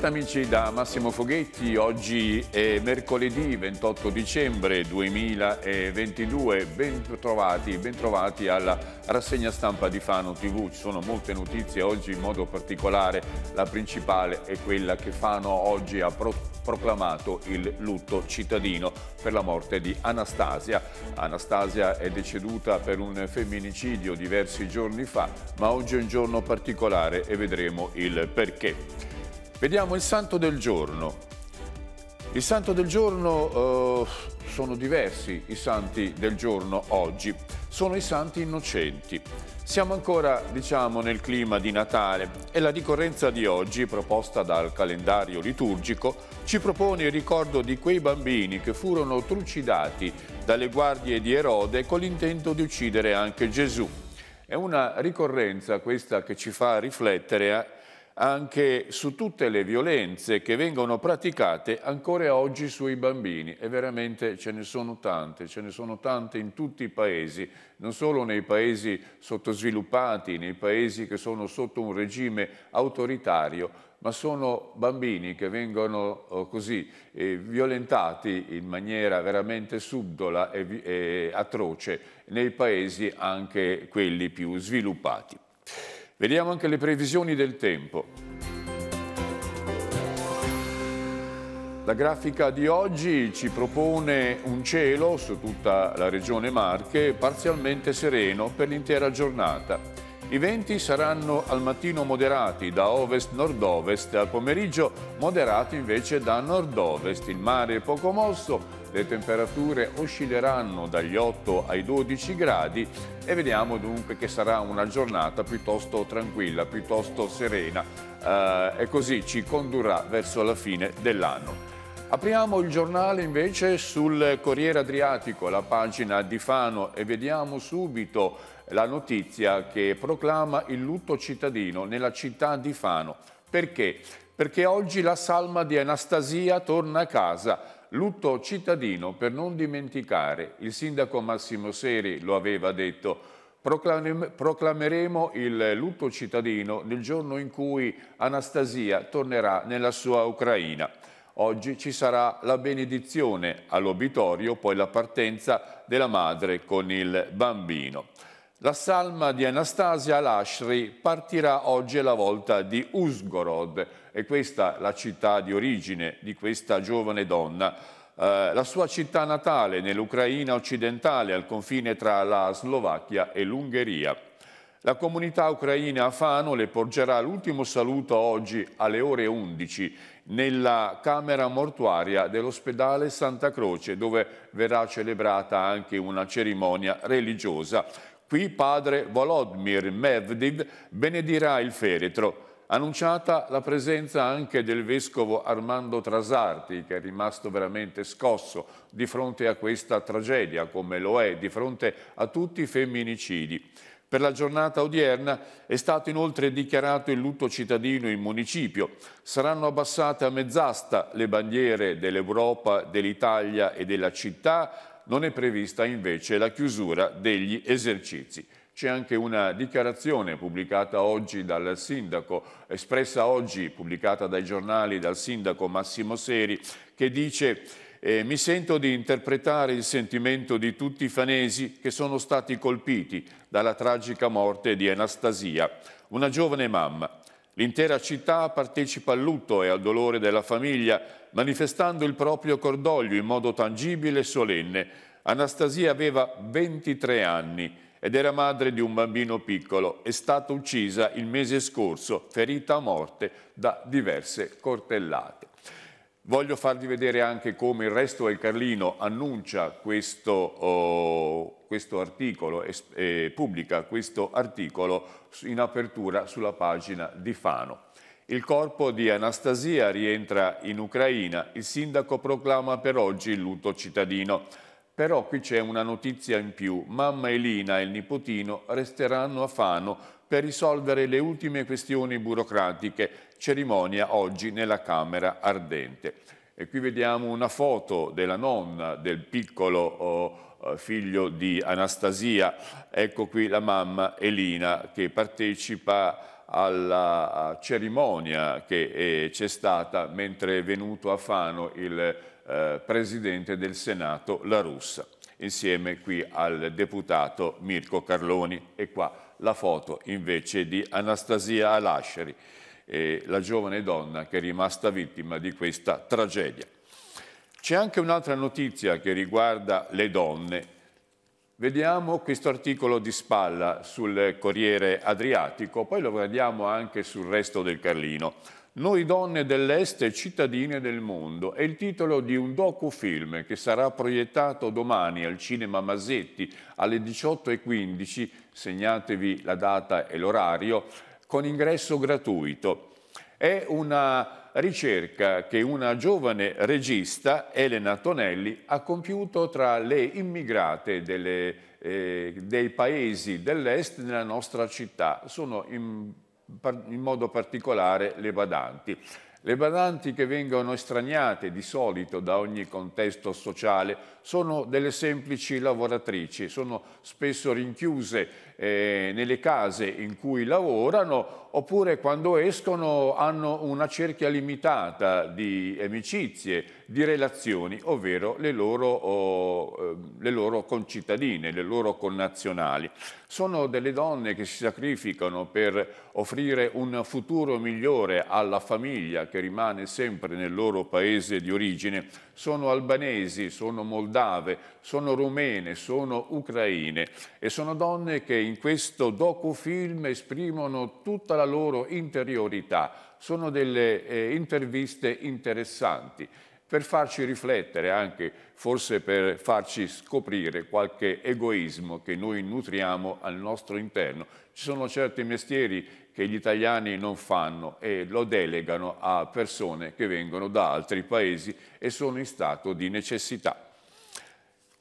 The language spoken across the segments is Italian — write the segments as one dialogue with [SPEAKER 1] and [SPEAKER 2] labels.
[SPEAKER 1] Bentornati amici da Massimo Foghetti, oggi è mercoledì 28 dicembre 2022, bentrovati, bentrovati alla rassegna stampa di Fano TV, ci sono molte notizie oggi in modo particolare, la principale è quella che Fano oggi ha pro proclamato il lutto cittadino per la morte di Anastasia. Anastasia è deceduta per un femminicidio diversi giorni fa, ma oggi è un giorno particolare e vedremo il perché. Vediamo il santo del giorno. Il santo del giorno eh, sono diversi i santi del giorno oggi, sono i santi innocenti. Siamo ancora, diciamo, nel clima di Natale e la ricorrenza di oggi, proposta dal calendario liturgico, ci propone il ricordo di quei bambini che furono trucidati dalle guardie di Erode con l'intento di uccidere anche Gesù. È una ricorrenza questa che ci fa riflettere eh, anche su tutte le violenze che vengono praticate ancora oggi sui bambini e veramente ce ne sono tante, ce ne sono tante in tutti i paesi, non solo nei paesi sottosviluppati, nei paesi che sono sotto un regime autoritario, ma sono bambini che vengono oh, così eh, violentati in maniera veramente subdola e, e eh, atroce nei paesi anche quelli più sviluppati. Vediamo anche le previsioni del tempo. La grafica di oggi ci propone un cielo su tutta la regione Marche parzialmente sereno per l'intera giornata. I venti saranno al mattino moderati da ovest-nord-ovest, al pomeriggio moderati invece da nord-ovest. Il mare è poco mosso, le temperature oscilleranno dagli 8 ai 12 gradi e vediamo dunque che sarà una giornata piuttosto tranquilla, piuttosto serena eh, e così ci condurrà verso la fine dell'anno. Apriamo il giornale invece sul Corriere Adriatico, la pagina di Fano e vediamo subito la notizia che proclama il lutto cittadino nella città di Fano. Perché? Perché oggi la salma di Anastasia torna a casa lutto cittadino per non dimenticare. Il sindaco Massimo Seri lo aveva detto. Proclameremo il lutto cittadino nel giorno in cui Anastasia tornerà nella sua Ucraina. Oggi ci sarà la benedizione all'obitorio, poi la partenza della madre con il bambino. La salma di Anastasia Alashri partirà oggi alla volta di Uzgorod, e questa la città di origine di questa giovane donna. Eh, la sua città natale nell'Ucraina occidentale, al confine tra la Slovacchia e l'Ungheria. La comunità ucraina a Fano le porgerà l'ultimo saluto oggi alle ore 11 nella camera mortuaria dell'ospedale Santa Croce dove verrà celebrata anche una cerimonia religiosa. Qui padre Volodymyr Mevdiv benedirà il feretro. Annunciata la presenza anche del vescovo Armando Trasarti, che è rimasto veramente scosso di fronte a questa tragedia, come lo è di fronte a tutti i femminicidi. Per la giornata odierna è stato inoltre dichiarato il lutto cittadino in municipio. Saranno abbassate a mezz'asta le bandiere dell'Europa, dell'Italia e della città non è prevista invece la chiusura degli esercizi. C'è anche una dichiarazione pubblicata oggi dal sindaco, espressa oggi, pubblicata dai giornali, dal sindaco Massimo Seri, che dice eh, mi sento di interpretare il sentimento di tutti i fanesi che sono stati colpiti dalla tragica morte di Anastasia, una giovane mamma. L'intera città partecipa al lutto e al dolore della famiglia manifestando il proprio cordoglio in modo tangibile e solenne. Anastasia aveva 23 anni ed era madre di un bambino piccolo. È stata uccisa il mese scorso, ferita a morte da diverse coltellate. Voglio farvi vedere anche come il resto del Carlino annuncia questo, oh, questo articolo e eh, pubblica questo articolo in apertura sulla pagina di Fano. Il corpo di Anastasia rientra in Ucraina, il sindaco proclama per oggi il lutto cittadino. Però qui c'è una notizia in più, mamma Elina e il nipotino resteranno a Fano per risolvere le ultime questioni burocratiche, cerimonia oggi nella Camera Ardente. E qui vediamo una foto della nonna del piccolo oh, oh, figlio di Anastasia, ecco qui la mamma Elina che partecipa alla cerimonia che eh, c'è stata mentre è venuto a Fano il eh, Presidente del Senato La Russa, insieme qui al deputato Mirko Carloni. E qua la foto invece di Anastasia Alasceri, eh, la giovane donna che è rimasta vittima di questa tragedia. C'è anche un'altra notizia che riguarda le donne Vediamo questo articolo di spalla sul Corriere Adriatico, poi lo vediamo anche sul resto del Carlino. Noi donne dell'Est e cittadine del mondo è il titolo di un docufilm che sarà proiettato domani al Cinema Masetti alle 18.15, segnatevi la data e l'orario, con ingresso gratuito. È una ricerca che una giovane regista, Elena Tonelli, ha compiuto tra le immigrate delle, eh, dei paesi dell'est nella nostra città. Sono in, in modo particolare le badanti. Le badanti che vengono estraniate di solito da ogni contesto sociale sono delle semplici lavoratrici, sono spesso rinchiuse eh, nelle case in cui lavorano oppure quando escono hanno una cerchia limitata di amicizie, di relazioni, ovvero le loro, oh, eh, le loro concittadine, le loro connazionali. Sono delle donne che si sacrificano per offrire un futuro migliore alla famiglia che rimane sempre nel loro paese di origine sono albanesi, sono moldave, sono rumene, sono ucraine e sono donne che in questo docufilm esprimono tutta la loro interiorità. Sono delle eh, interviste interessanti per farci riflettere anche, forse per farci scoprire qualche egoismo che noi nutriamo al nostro interno. Ci sono certi mestieri che gli italiani non fanno e lo delegano a persone che vengono da altri paesi e sono in stato di necessità.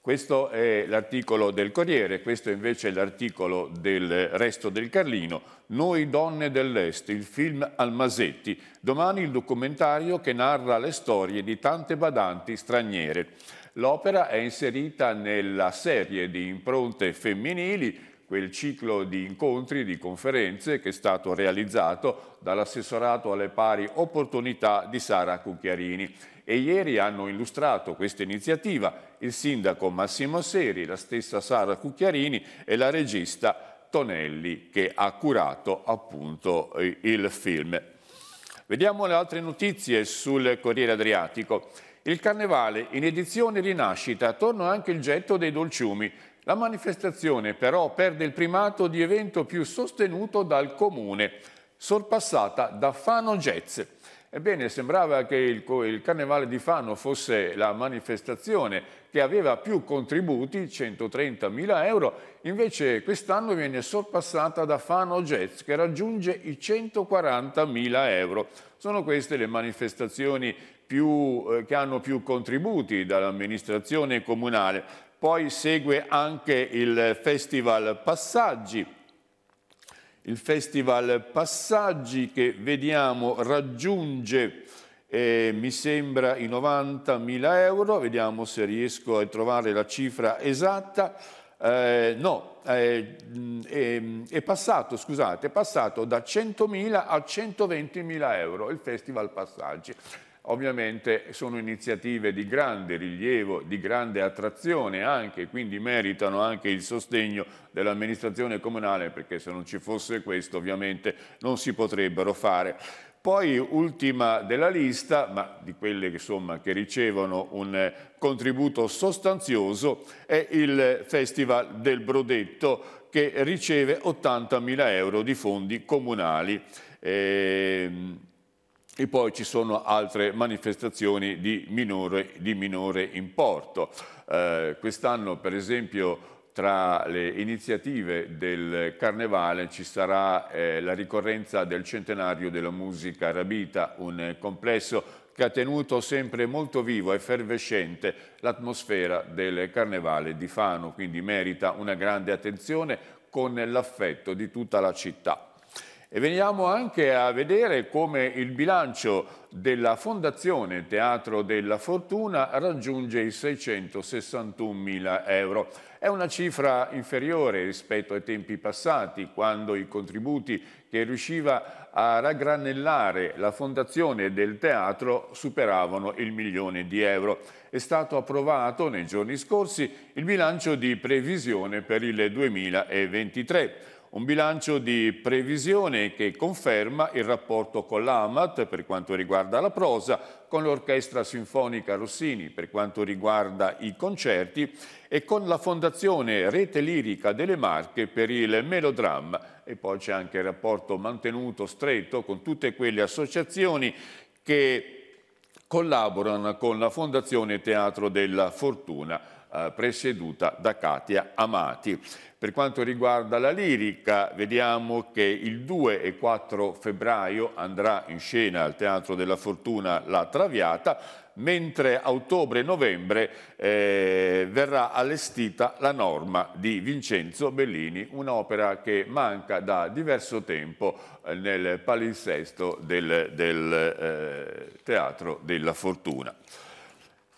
[SPEAKER 1] Questo è l'articolo del Corriere, questo invece è l'articolo del Resto del Carlino. Noi donne dell'Est, il film Almasetti. Domani il documentario che narra le storie di tante badanti straniere. L'opera è inserita nella serie di impronte femminili quel ciclo di incontri, di conferenze che è stato realizzato dall'assessorato alle pari opportunità di Sara Cucchiarini e ieri hanno illustrato questa iniziativa il sindaco Massimo Seri, la stessa Sara Cucchiarini e la regista Tonelli che ha curato appunto il film. Vediamo le altre notizie sul Corriere Adriatico. Il carnevale in edizione rinascita, torna anche il getto dei dolciumi. La manifestazione però perde il primato di evento più sostenuto dal comune, sorpassata da Fano Jazz. Ebbene, sembrava che il, il, Carnevale di Fano fosse la manifestazione che aveva più contributi, 130.000 euro, invece quest'anno viene sorpassata da Fano Jazz che raggiunge i 140.000 euro. Sono queste le manifestazioni più, eh, che hanno più contributi dall'amministrazione comunale. Poi segue anche il Festival Passaggi il festival Passaggi che vediamo raggiunge eh, mi sembra i 90.000 euro, vediamo se riesco a trovare la cifra esatta. Eh, no, eh, mm, ehm, è passato, scusate, è passato da 100.000 a 120.000 euro il Festival Passaggi ovviamente sono iniziative di grande rilievo, di grande attrazione anche, quindi meritano anche il sostegno dell'amministrazione comunale perché se non ci fosse questo ovviamente non si potrebbero fare. Poi ultima della lista, ma di quelle che, insomma, che ricevono un contributo sostanzioso, è il Festival del Brodetto che riceve 80.000 euro di fondi comunali. Ehm, e poi ci sono altre manifestazioni di minore, di minore importo. Eh, Quest'anno, per esempio, tra le iniziative del Carnevale ci sarà eh, la ricorrenza del centenario della musica rabita, un complesso che ha tenuto sempre molto vivo, e effervescente, l'atmosfera del Carnevale di Fano, quindi merita una grande attenzione con l'affetto di tutta la città. E veniamo anche a vedere come il bilancio della Fondazione Teatro della Fortuna raggiunge i 661 mila euro. È una cifra inferiore rispetto ai tempi passati, quando i contributi che riusciva a raggranellare la fondazione del teatro superavano il milione di euro. È stato approvato nei giorni scorsi il bilancio di previsione per il 2023. Un bilancio di previsione che conferma il rapporto con l'AMAT per quanto riguarda la prosa, con l'Orchestra Sinfonica Rossini per quanto riguarda i concerti e con la Fondazione Rete Lirica delle Marche per il melodramma. E poi c'è anche il rapporto mantenuto stretto con tutte quelle associazioni che collaborano con la Fondazione Teatro della Fortuna. Eh, presieduta da Katia Amati. Per quanto riguarda la lirica, vediamo che il 2 e 4 febbraio andrà in scena al Teatro della Fortuna La Traviata, mentre a ottobre e novembre eh, verrà allestita la norma di Vincenzo Bellini, un'opera che manca da diverso tempo eh, nel palinsesto del, del eh, Teatro della Fortuna.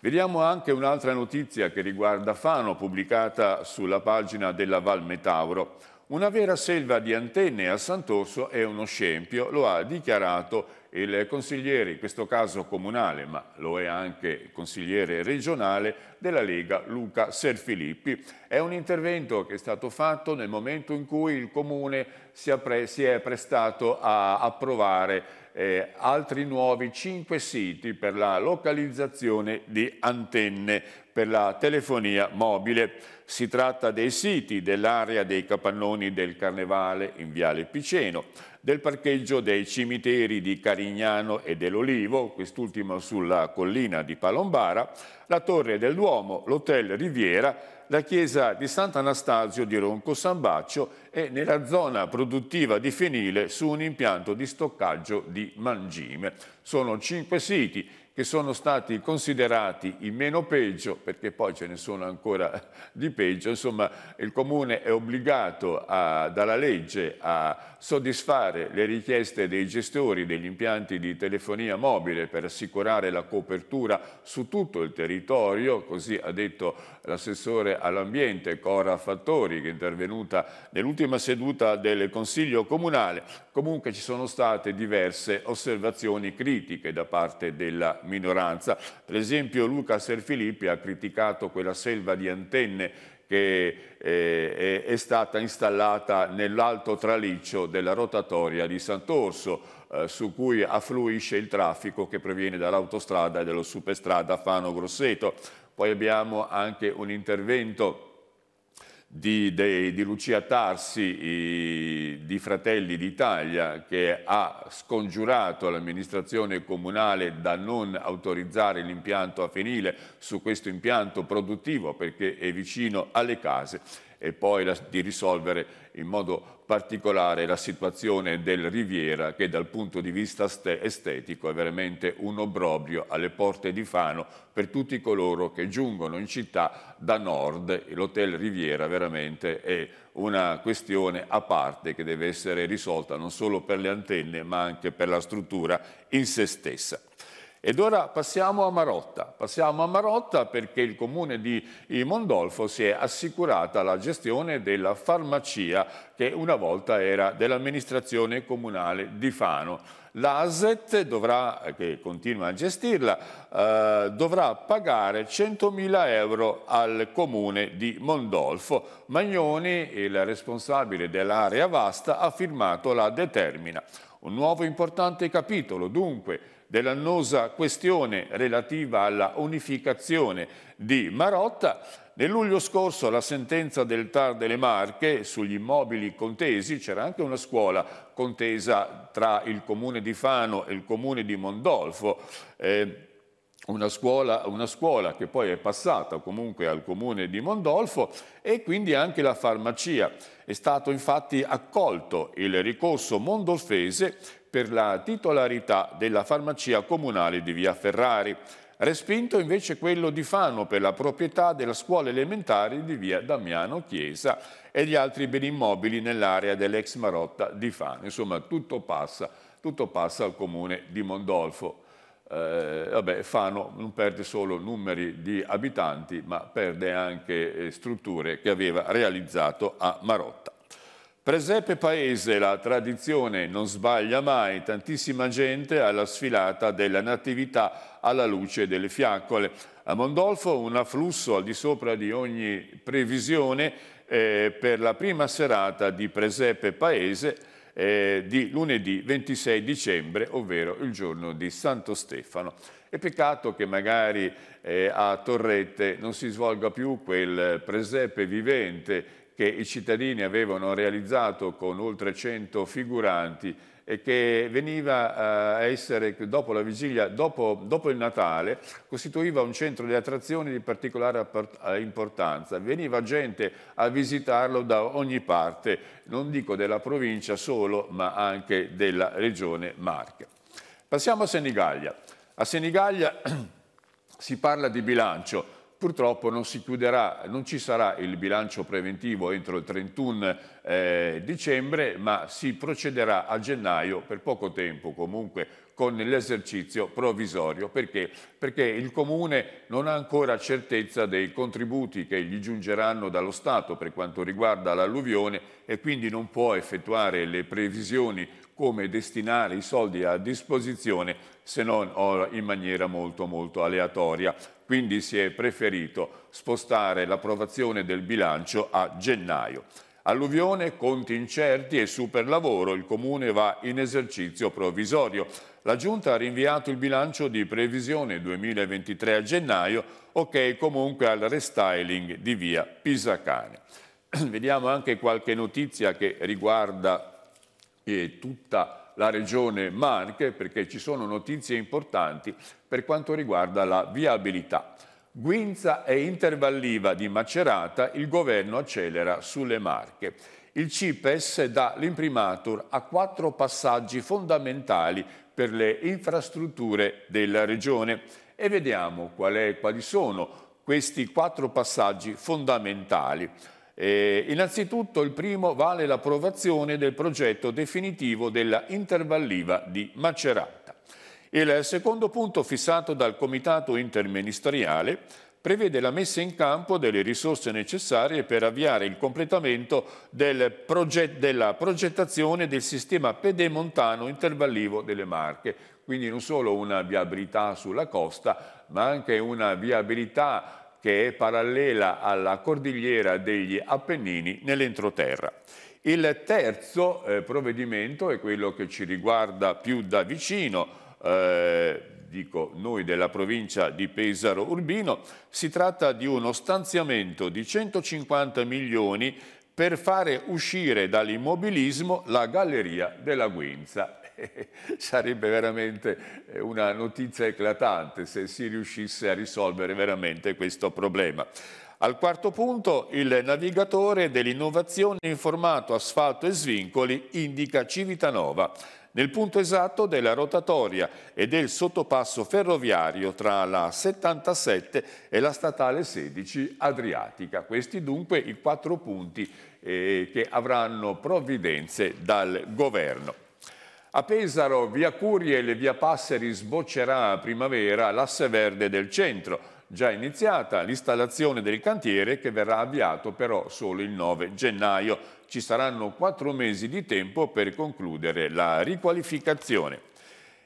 [SPEAKER 1] Vediamo anche un'altra notizia che riguarda Fano, pubblicata sulla pagina della Val Metauro. Una vera selva di antenne a Sant'Orso è uno scempio, lo ha dichiarato il consigliere, in questo caso comunale, ma lo è anche consigliere regionale della Lega Luca Serfilippi. È un intervento che è stato fatto nel momento in cui il comune si è, prestato a approvare eh, altri nuovi cinque siti per la localizzazione di antenne per la telefonia mobile. Si tratta dei siti dell'area dei capannoni del Carnevale in Viale Piceno, del parcheggio dei cimiteri di Carignano e dell'Olivo, quest'ultimo sulla collina di Palombara, la Torre del Duomo, l'Hotel Riviera, la chiesa di Sant'Anastasio di Ronco San Baccio e nella zona produttiva di Fenile su un impianto di stoccaggio di mangime. Sono cinque siti che sono stati considerati i meno peggio, perché poi ce ne sono ancora di peggio, insomma il Comune è obbligato a, dalla legge a soddisfare le richieste dei gestori degli impianti di telefonia mobile per assicurare la copertura su tutto il territorio, così ha detto l'assessore all'ambiente Cora Fattori che è intervenuta nell'ultima seduta del Consiglio Comunale, Comunque ci sono state diverse osservazioni critiche da parte della minoranza. Per esempio Luca Serfilippi ha criticato quella selva di antenne che eh, è stata installata nell'alto traliccio della rotatoria di Sant'Orso eh, su cui affluisce il traffico che proviene dall'autostrada e dallo superstrada Fano-Grosseto. Poi abbiamo anche un intervento di, di, di Lucia Tarsi, di Fratelli d'Italia, che ha scongiurato l'amministrazione comunale da non autorizzare l'impianto a Fenile su questo impianto produttivo perché è vicino alle case e poi la, di risolvere in modo particolare la situazione del Riviera che dal punto di vista estetico è veramente un obbrobrio alle porte di Fano per tutti coloro che giungono in città da nord. L'Hotel Riviera veramente è una questione a parte che deve essere risolta non solo per le antenne ma anche per la struttura in se stessa. Ed ora passiamo a Marotta. Passiamo a Marotta perché il comune di Mondolfo si è assicurata la gestione della farmacia che una volta era dell'amministrazione comunale di Fano. L'ASET, che continua a gestirla, eh, dovrà pagare 100.000 euro al comune di Mondolfo. Magnoni, il responsabile dell'area vasta, ha firmato la determina. Un nuovo importante capitolo, dunque, dell'annosa questione relativa alla unificazione di Marotta, nel luglio scorso la sentenza del TAR delle Marche sugli immobili contesi, c'era anche una scuola contesa tra il comune di Fano e il comune di Mondolfo, eh, una, scuola, una scuola che poi è passata comunque al comune di Mondolfo e quindi anche la farmacia. È stato infatti accolto il ricorso mondolfese per la titolarità della farmacia comunale di Via Ferrari. Respinto invece quello di Fano per la proprietà della scuola elementare di via Damiano Chiesa e gli altri beni immobili nell'area dell'ex Marotta di Fano. Insomma, tutto passa, tutto passa al comune di Mondolfo. Eh, vabbè, Fano non perde solo numeri di abitanti, ma perde anche eh, strutture che aveva realizzato a Marotta. Presepe Paese, la tradizione non sbaglia mai, tantissima gente alla sfilata della Natività alla luce delle fiaccole. A Mondolfo un afflusso al di sopra di ogni previsione eh, per la prima serata di Presepe Paese eh, di lunedì 26 dicembre, ovvero il giorno di Santo Stefano. È peccato che magari eh, a Torrette non si svolga più quel presepe vivente che i cittadini avevano realizzato con oltre 100 figuranti e che veniva eh, a essere, dopo la vigilia, dopo, dopo il Natale, costituiva un centro di attrazione di particolare eh, importanza. Veniva gente a visitarlo da ogni parte, non dico della provincia solo, ma anche della regione Marche. Passiamo a Senigallia. A Senigallia si parla di bilancio, purtroppo non si chiuderà, non ci sarà il bilancio preventivo entro il 31 eh, dicembre, ma si procederà a gennaio per poco tempo comunque con l'esercizio provvisorio. Perché? Perché il Comune non ha ancora certezza dei contributi che gli giungeranno dallo Stato per quanto riguarda l'alluvione e quindi non può effettuare le previsioni come destinare i soldi a disposizione se non oh, in maniera molto molto aleatoria quindi si è preferito spostare l'approvazione del bilancio a gennaio. Alluvione, conti incerti e superlavoro, il Comune va in esercizio provvisorio. La Giunta ha rinviato il bilancio di previsione 2023 a gennaio, ok comunque al restyling di via Pisacane. Vediamo anche qualche notizia che riguarda eh, tutta la la regione Marche perché ci sono notizie importanti per quanto riguarda la viabilità. Guinza e Intervalliva di Macerata il governo accelera sulle Marche. Il CIPES dà l'imprimatur a quattro passaggi fondamentali per le infrastrutture della regione e vediamo qual è, quali sono questi quattro passaggi fondamentali. Eh, innanzitutto il primo vale l'approvazione del progetto definitivo della intervalliva di Macerata. Il secondo punto fissato dal Comitato Interministeriale prevede la messa in campo delle risorse necessarie per avviare il completamento del proget della progettazione del sistema pedemontano intervallivo delle Marche. Quindi non solo una viabilità sulla costa, ma anche una viabilità che è parallela alla cordigliera degli Appennini nell'entroterra. Il terzo eh, provvedimento è quello che ci riguarda più da vicino, eh, dico noi della provincia di Pesaro Urbino, si tratta di uno stanziamento di 150 milioni per fare uscire dall'immobilismo la Galleria della Guinza sarebbe veramente eh, una notizia eclatante se si riuscisse a risolvere veramente questo problema. Al quarto punto, il navigatore dell'innovazione in formato asfalto e svincoli indica Civitanova, nel punto esatto della rotatoria e del sottopasso ferroviario tra la 77 e la statale 16 Adriatica. Questi dunque i quattro punti eh, che avranno provvidenze dal governo. A Pesaro, via Curiel e via Passeri sboccerà a primavera l'asse verde del centro, già iniziata l'installazione del cantiere che verrà avviato però solo il 9 gennaio. Ci saranno quattro mesi di tempo per concludere la riqualificazione.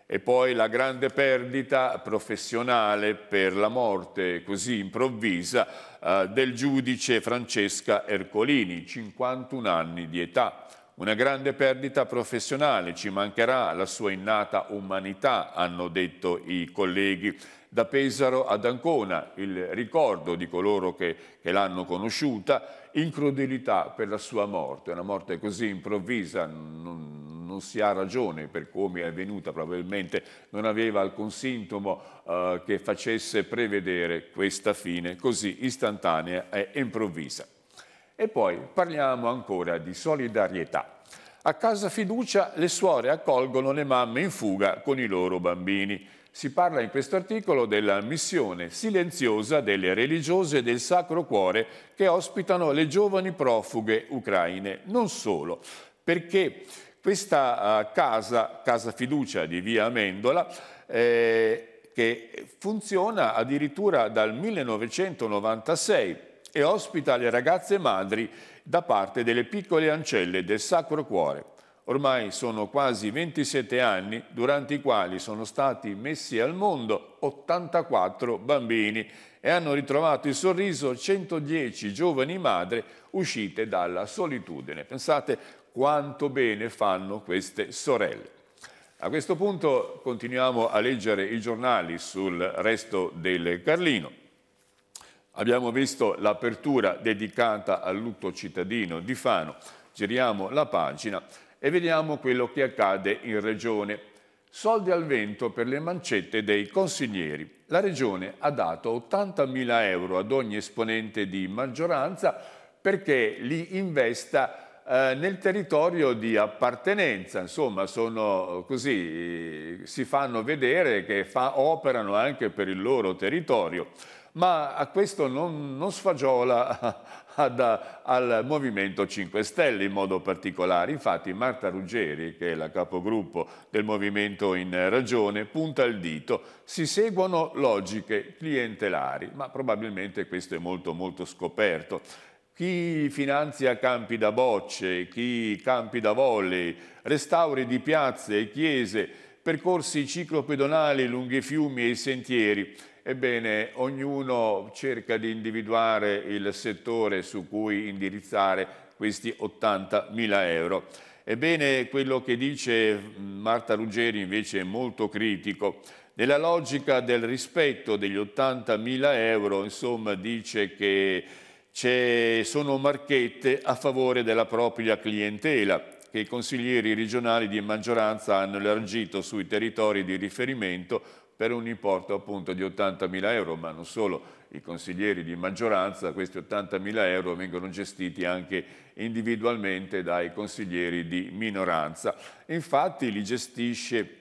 [SPEAKER 1] E poi la grande perdita professionale per la morte così improvvisa eh, del giudice Francesca Ercolini, 51 anni di età una grande perdita professionale, ci mancherà la sua innata umanità, hanno detto i colleghi. Da Pesaro ad Ancona, il ricordo di coloro che, che l'hanno conosciuta, incredulità per la sua morte, una morte così improvvisa, non, non, si ha ragione per come è avvenuta, probabilmente non aveva alcun sintomo eh, che facesse prevedere questa fine così istantanea e improvvisa. E poi parliamo ancora di solidarietà. A Casa Fiducia le suore accolgono le mamme in fuga con i loro bambini. Si parla in questo articolo della missione silenziosa delle religiose del Sacro Cuore che ospitano le giovani profughe ucraine. Non solo, perché questa eh, casa, Casa Fiducia di Via Amendola, eh, che funziona addirittura dal 1996, e ospita le ragazze madri da parte delle piccole ancelle del Sacro Cuore. Ormai sono quasi 27 anni durante i quali sono stati messi al mondo 84 bambini e hanno ritrovato il sorriso 110 giovani madri uscite dalla solitudine. Pensate quanto bene fanno queste sorelle. A questo punto continuiamo a leggere i giornali sul resto del Carlino. Abbiamo visto l'apertura dedicata al lutto cittadino di Fano, giriamo la pagina e vediamo quello che accade in Regione. Soldi al vento per le mancette dei consiglieri. La Regione ha dato 80.000 euro ad ogni esponente di maggioranza perché li investa eh, nel territorio di appartenenza. Insomma, sono eh, così, eh, si fanno vedere che fa, operano anche per il loro territorio ma a questo non, non sfagiola ad, al Movimento 5 Stelle in modo particolare. Infatti Marta Ruggeri, che è la capogruppo del Movimento in Ragione, punta il dito. Si seguono logiche clientelari, ma probabilmente questo è molto molto scoperto. Chi finanzia campi da bocce, chi campi da volley, restauri di piazze e chiese, percorsi ciclopedonali lunghi i fiumi e i sentieri, Ebbene, ognuno cerca di individuare il settore su cui indirizzare questi 80.000 euro. Ebbene, quello che dice Marta Ruggeri invece è molto critico. Nella logica del rispetto degli 80.000 euro, insomma, dice che sono marchette a favore della propria clientela che i consiglieri regionali di maggioranza hanno elargito sui territori di riferimento per un importo appunto di 80.000 euro, ma non solo, i consiglieri di maggioranza, questi 80.000 euro vengono gestiti anche individualmente dai consiglieri di minoranza. Infatti li gestisce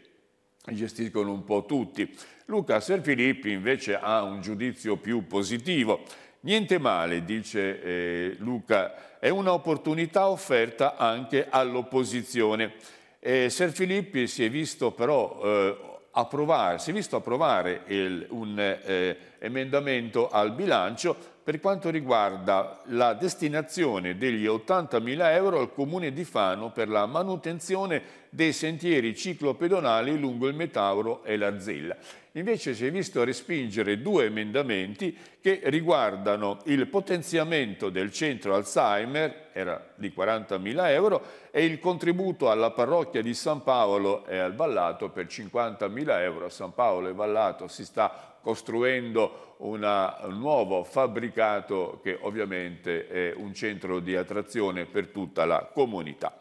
[SPEAKER 1] gestiscono un po' tutti. Luca Serfilippi invece ha un giudizio più positivo. Niente male, dice eh, Luca, è un'opportunità offerta anche all'opposizione. Eh, Serfilippi si è visto però eh, approvare, si è visto approvare il, un eh, emendamento al bilancio per quanto riguarda la destinazione degli 80.000 euro al Comune di Fano per la manutenzione dei sentieri ciclopedonali lungo il Metauro e la Zella invece si è visto respingere due emendamenti che riguardano il potenziamento del centro Alzheimer, era di 40.000 euro, e il contributo alla parrocchia di San Paolo e al Vallato per 50.000 euro. A San Paolo e Vallato si sta costruendo una, un nuovo fabbricato che ovviamente è un centro di attrazione per tutta la comunità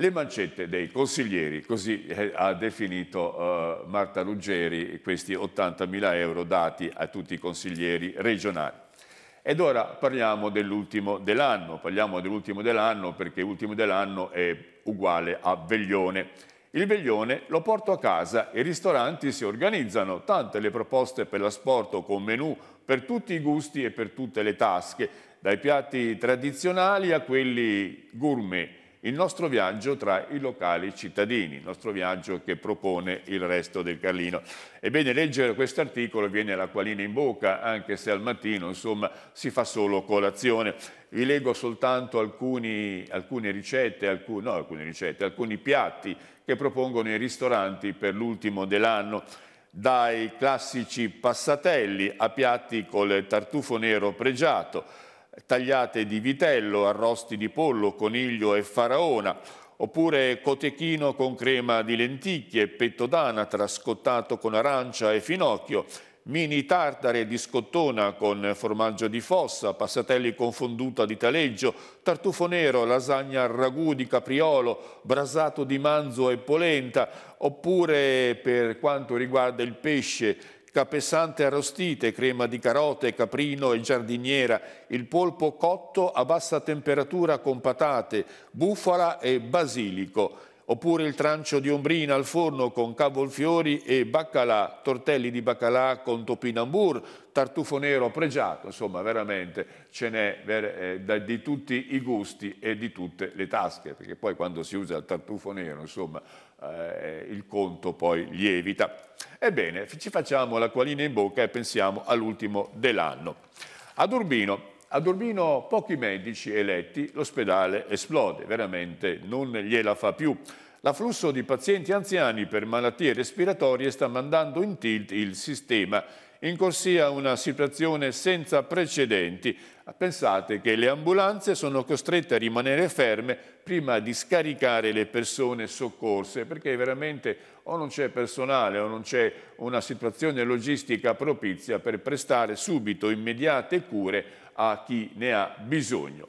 [SPEAKER 1] le mancette dei consiglieri, così eh, ha definito uh, Marta Ruggeri questi 80.000 euro dati a tutti i consiglieri regionali. Ed ora parliamo dell'ultimo dell'anno, parliamo dell'ultimo dell'anno perché l'ultimo dell'anno è uguale a Veglione. Il veglione lo porto a casa e i ristoranti si organizzano, tante le proposte per l'asporto con menù per tutti i gusti e per tutte le tasche, dai piatti tradizionali a quelli gourmet il nostro viaggio tra i locali cittadini, il nostro viaggio che propone il resto del Carlino. Ebbene, leggere questo articolo viene l'acqualina in bocca, anche se al mattino insomma, si fa solo colazione. Vi leggo soltanto alcuni, alcune, ricette, alcun, no, alcune ricette, alcuni piatti che propongono i ristoranti per l'ultimo dell'anno dai classici passatelli a piatti col tartufo nero pregiato, tagliate di vitello, arrosti di pollo, coniglio e faraona, oppure cotechino con crema di lenticchie, petto d'anatra scottato con arancia e finocchio, mini tartare di scottona con formaggio di fossa, passatelli con fonduta di taleggio, tartufo nero, lasagna al ragù di capriolo, brasato di manzo e polenta, oppure per quanto riguarda il pesce capesante arrostite, crema di carote, caprino e giardiniera, il polpo cotto a bassa temperatura con patate, bufala e basilico, oppure il trancio di ombrina al forno con cavolfiori e baccalà, tortelli di baccalà con topinambur, tartufo nero pregiato, insomma veramente ce n'è eh, di tutti i gusti e di tutte le tasche, perché poi quando si usa il tartufo nero, insomma, eh, il conto poi lievita. Ebbene, ci facciamo l'acquolina in bocca e pensiamo all'ultimo dell'anno. Ad Urbino, ad Urbino pochi medici eletti, l'ospedale esplode, veramente non gliela fa più. L'afflusso di pazienti anziani per malattie respiratorie sta mandando in tilt il sistema in corsia una situazione senza precedenti. Pensate che le ambulanze sono costrette a rimanere ferme prima di scaricare le persone soccorse, perché veramente o non c'è personale o non c'è una situazione logistica propizia per prestare subito immediate cure a chi ne ha bisogno.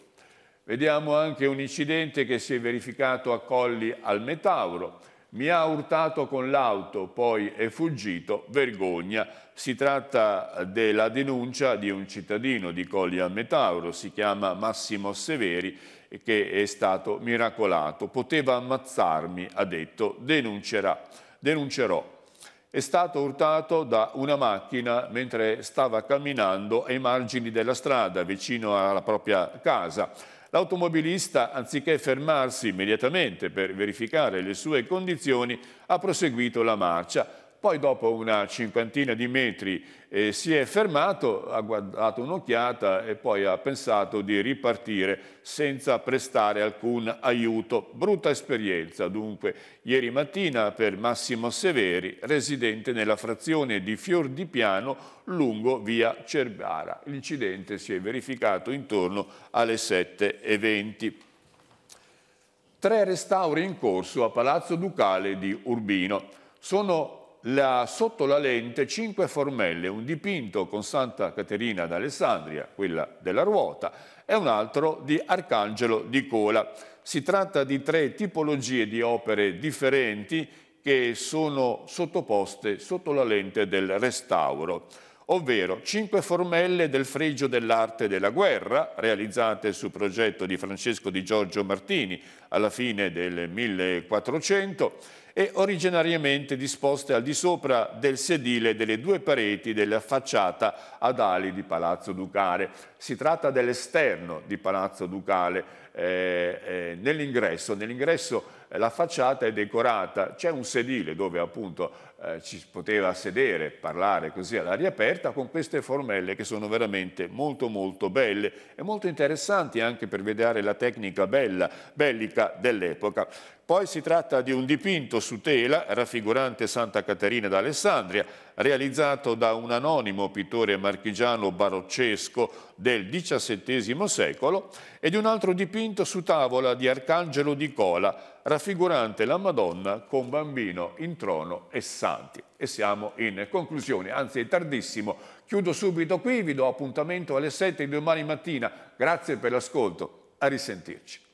[SPEAKER 1] Vediamo anche un incidente che si è verificato a Colli al Metauro mi ha urtato con l'auto, poi è fuggito, vergogna. Si tratta della denuncia di un cittadino di Colli al Metauro, si chiama Massimo Severi, che è stato miracolato. Poteva ammazzarmi, ha detto, denuncerà, denuncerò. È stato urtato da una macchina mentre stava camminando ai margini della strada, vicino alla propria casa L'automobilista, anziché fermarsi immediatamente per verificare le sue condizioni, ha proseguito la marcia. Poi dopo una cinquantina di metri eh, si è fermato, ha dato un'occhiata e poi ha pensato di ripartire senza prestare alcun aiuto. Brutta esperienza dunque ieri mattina per Massimo Severi, residente nella frazione di Fior di Piano lungo via Cerbara. L'incidente si è verificato intorno alle 7.20. Tre restauri in corso a Palazzo Ducale di Urbino. Sono la, sotto la lente cinque formelle, un dipinto con Santa Caterina d'Alessandria, quella della ruota, e un altro di Arcangelo di Cola. Si tratta di tre tipologie di opere differenti che sono sottoposte sotto la lente del restauro, ovvero cinque formelle del fregio dell'arte della guerra, realizzate su progetto di Francesco di Giorgio Martini alla fine del 1400, e originariamente disposte al di sopra del sedile delle due pareti della facciata ad ali di Palazzo Ducale. Si tratta dell'esterno di Palazzo Ducale, eh, eh, nell'ingresso, nell'ingresso eh, la facciata è decorata, c'è un sedile dove appunto eh, ci poteva sedere, parlare così all'aria aperta con queste formelle che sono veramente molto molto belle e molto interessanti anche per vedere la tecnica bella, bellica dell'epoca. Poi si tratta di un dipinto su tela raffigurante Santa Caterina d'Alessandria, realizzato da un anonimo pittore marchigiano baroccesco del XVII secolo, e di un altro dipinto su tavola di Arcangelo di Cola, raffigurante la Madonna con bambino in trono e santi. E siamo in conclusione, anzi è tardissimo. Chiudo subito qui, vi do appuntamento alle 7 di domani mattina. Grazie per l'ascolto, a risentirci.